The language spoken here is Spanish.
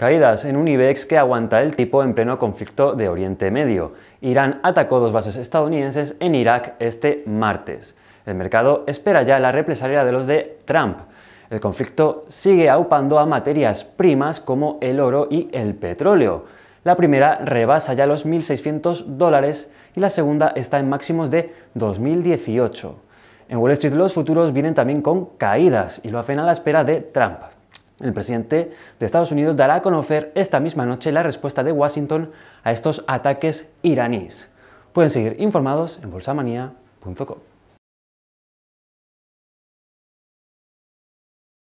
Caídas en un IBEX que aguanta el tipo en pleno conflicto de Oriente Medio. Irán atacó dos bases estadounidenses en Irak este martes. El mercado espera ya la represalia de los de Trump. El conflicto sigue aupando a materias primas como el oro y el petróleo. La primera rebasa ya los 1.600 dólares y la segunda está en máximos de 2018. En Wall Street los futuros vienen también con caídas y lo hacen a la espera de Trump. El presidente de Estados Unidos dará a conocer esta misma noche la respuesta de Washington a estos ataques iraníes. Pueden seguir informados en bolsamanía.com.